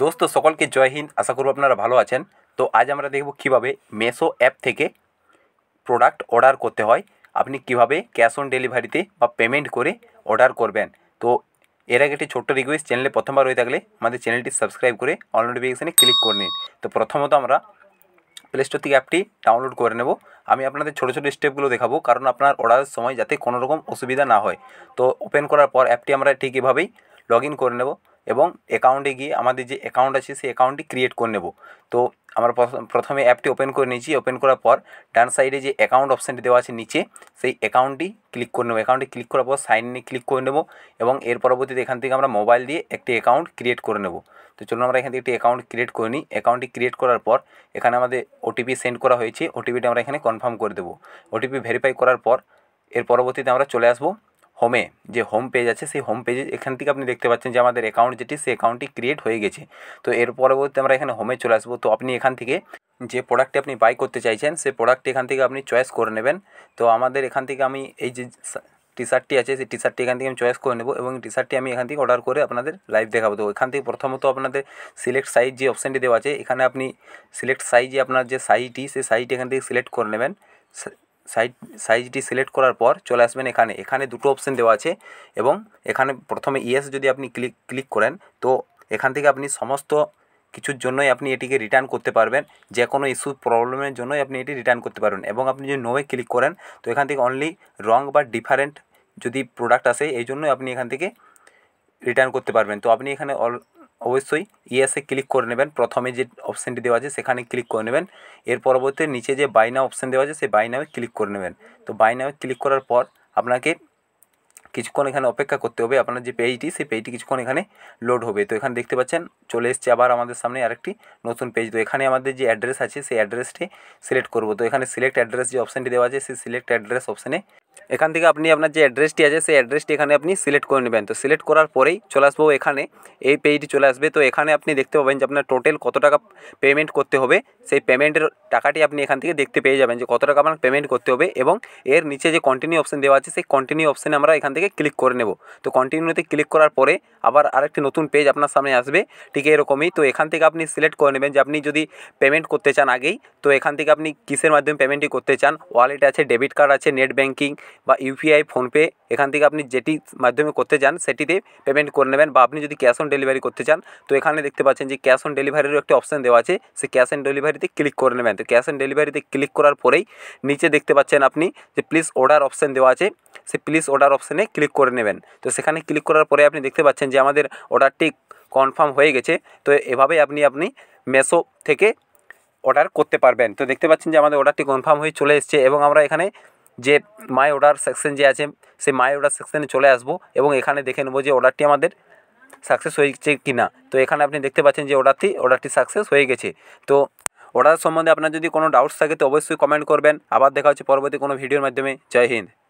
দোস্ত সকলকে জয় হিন্দ আশা করব আপনারা ভালো আছেন তো আজ আমরা দেখব কিভাবে মেসো অ্যাপ থেকে প্রোডাক্ট অর্ডার করতে হয় আপনি কিভাবে ক্যাশ অন ডেলিভারিতে বা পেমেন্ট করে অর্ডার করবেন তো এর আগে একটি ছোট্ট রিকোয়েস্ট চ্যানেলে প্রথমবার হয়ে থাকলে আমাদের চ্যানেলটি সাবস্ক্রাইব করে অল নোটিফিকেশানে ক্লিক করে নিন তো প্রথমত আমরা প্লে স্টোর থেকে অ্যাপটি ডাউনলোড করে নেব আমি আপনাদের ছোটো ছোটো স্টেপগুলো দেখাবো কারণ আপনার অর্ডারের সময় যাতে কোনো রকম অসুবিধা না হয় তো ওপেন করার পর অ্যাপটি আমরা ঠিক এভাবেই লগ ইন করে নেব এবং অ্যাকাউন্টে গিয়ে আমাদের যে অ্যাকাউন্ট আছে সেই অ্যাকাউন্টটি ক্রিয়েট করে নেব তো আমরা প্রথমে অ্যাপটি ওপেন করে নিয়েছি ওপেন করার পর ডান সাইডে যে অ্যাকাউন্ট অপশানটি দেওয়া আছে নিচে সেই অ্যাকাউন্টটি ক্লিক করে নেবো অ্যাকাউন্টে ক্লিক করার পর সাইন ইনে ক্লিক করে নেব এবং এর পরবর্তীতে এখান থেকে আমরা মোবাইল দিয়ে একটি অ্যাকাউন্ট ক্রিয়েট করে নেব তো চলুন আমরা এখান থেকে একটি অ্যাকাউন্ট ক্রিয়েট করে নিই অ্যাকাউন্টটি ক্রিয়েট করার পর এখানে আমাদের ওটিপি সেন্ড করা হয়েছে ওটিপিটা আমরা এখানে কনফার্ম করে দেবো ওটিপি ভেরিফাই করার পর এর পরবর্তীতে আমরা চলে আসবো হোমে যে হোম পেজ আছে সেই হোম পেজে এখান থেকে আপনি দেখতে পাচ্ছেন যে আমাদের অ্যাকাউন্ট যেটি সেই অ্যাকাউন্টটি ক্রিয়েট হয়ে গেছে তো এর পরবর্তী আমরা এখানে হোমে চলে আসবো তো আপনি এখান থেকে যে প্রোডাক্টটি আপনি বাই করতে চাইছেন সেই প্রোডাক্টটি এখান থেকে আপনি চয়েস করে নেবেন তো আমাদের এখান থেকে আমি এই যে টি শার্টটি আছে সেই টি শার্টটি এখান থেকে আমি চয়েস করে নেবো এবং টি শার্টটি আমি এখান থেকে অর্ডার করে আপনাদের লাইভ দেখাবো তো এখান থেকে প্রথমত আপনাদের সিলেক্ট সাইজ যে অপশানটি দেওয়া আছে এখানে আপনি সিলেক্ট সাইজে আপনার যে সাইজটি সেই সাইজটি এখান থেকে সিলেক্ট করে নেবেন সাইজ সাইজটি সিলেক্ট করার পর চলে আসবেন এখানে এখানে দুটো অপশান দেওয়া আছে এবং এখানে প্রথমে ইয়েস যদি আপনি ক্লিক ক্লিক করেন তো এখান থেকে আপনি সমস্ত কিছুর জন্যই আপনি এটিকে রিটার্ন করতে পারবেন যে কোনো ইস্যু প্রবলেমের জন্যই আপনি এটি রিটার্ন করতে পারবেন এবং আপনি যদি নোয়ে ক্লিক করেন তো এখান থেকে অনলি রং বা ডিফারেন্ট যদি প্রোডাক্ট আসে এই জন্যই আপনি এখান থেকে রিটার্ন করতে পারবেন তো আপনি এখানে অবশ্যই ইয়েসে ক্লিক করে নেবেন প্রথমে যে অপশানটি দেওয়া আছে সেখানে ক্লিক করে নেবেন এর পরবর্তীতে নিচে যে বাই নাও অপশান দেওয়া আছে সেই বাই নামে ক্লিক করে নেবেন তো বাই ক্লিক করার পর আপনাকে কিছুক্ষণ এখানে অপেক্ষা করতে হবে আপনার যে পেজটি সেই পেজটি কিছুক্ষণ এখানে লোড হবে তো এখানে দেখতে পাচ্ছেন চলে এসছে আবার আমাদের সামনে আরেকটি নতুন পেজ তো এখানে আমাদের যে অ্যাড্রেস আছে সেই অ্যাড্রেসটি সিলেক্ট করব তো এখানে সিলেক্ট অ্যাড্রেস যে অপশানটি দেওয়া আছে সেই সিলেক্ট অ্যাড্রেস অপশানে এখান থেকে আপনি আপনার যে অ্যাড্রেসটি আছে সেই অ্যাড্রেসটি এখানে আপনি সিলেক্ট করে নেবেন তো সিলেক্ট করার পরেই চলে আসবো এখানে এই পেজটি চলে আসবে তো এখানে আপনি দেখতে পাবেন যে আপনার টোটাল কত টাকা পেমেন্ট করতে হবে সেই পেমেন্টের টাকাটি আপনি এখান থেকে দেখতে পেয়ে যাবেন যে কত টাকা আপনার পেমেন্ট করতে হবে এবং এর নিচে যে কন্টিনিউ অপশান দেওয়া আছে সেই কন্টিনিউ অপশানে আমরা এখান থেকে ক্লিক করে নেব তো কন্টিনিউতে ক্লিক করার পরে আবার আরেকটি নতুন পেজ আপনার সামনে আসবে ঠিক এরকমই তো এখান থেকে আপনি সিলেক্ট করে নেবেন যে আপনি যদি পেমেন্ট করতে চান আগেই তো এখান থেকে আপনি কিসের মাধ্যমে পেমেন্টটি করতে চান ওয়ালেট আছে ডেবিট কার্ড আছে নেট ব্যাঙ্কিং বা ইউপিআই ফোনপে এখান থেকে আপনি যেটি মাধ্যমে করতে চান সেটিতে পেমেন্ট করে নেবেন বা আপনি যদি ক্যাশ অন ডেলিভারি করতে চান তো এখানে দেখতে পাচ্ছেন যে ক্যাশ অন ডেলিভারিরও একটি অপশান দেওয়া আছে সে ক্যাশ অন ডেলিভারিতে ক্লিক করে নেবেন তো ক্যাশ অন ডেলিভারিতে ক্লিক করার পরেই নিচে দেখতে পাচ্ছেন আপনি যে প্লিজ অর্ডার অপশান দেওয়া আছে সে প্লিজ অর্ডার অপশানে ক্লিক করে নেবেন তো সেখানে ক্লিক করার পরে আপনি দেখতে পাচ্ছেন যে আমাদের অর্ডারটি কনফার্ম হয়ে গেছে তো এভাবেই আপনি আপনি মেসো থেকে অর্ডার করতে পারবেন তো দেখতে পাচ্ছেন যে আমাদের অর্ডারটি কনফার্ম হয়ে চলে এসছে এবং আমরা এখানে যে মাই অর্ডার সেকশন যে আছে সেই মাই অর্ডার সেকশনে চলে আসবো এবং এখানে দেখে নেবো যে অর্ডারটি আমাদের সাকসেস হয়েছে কি না তো এখানে আপনি দেখতে পাচ্ছেন যে অর্ডারটি অর্ডারটি সাকসেস হয়ে গেছে তো অর্ডার সম্বন্ধে আপনার যদি কোনো ডাউটস থাকে তো অবশ্যই কমেন্ট করবেন আবার দেখা হচ্ছে পরবর্তী কোনো ভিডিওর মাধ্যমে জয় হিন্দ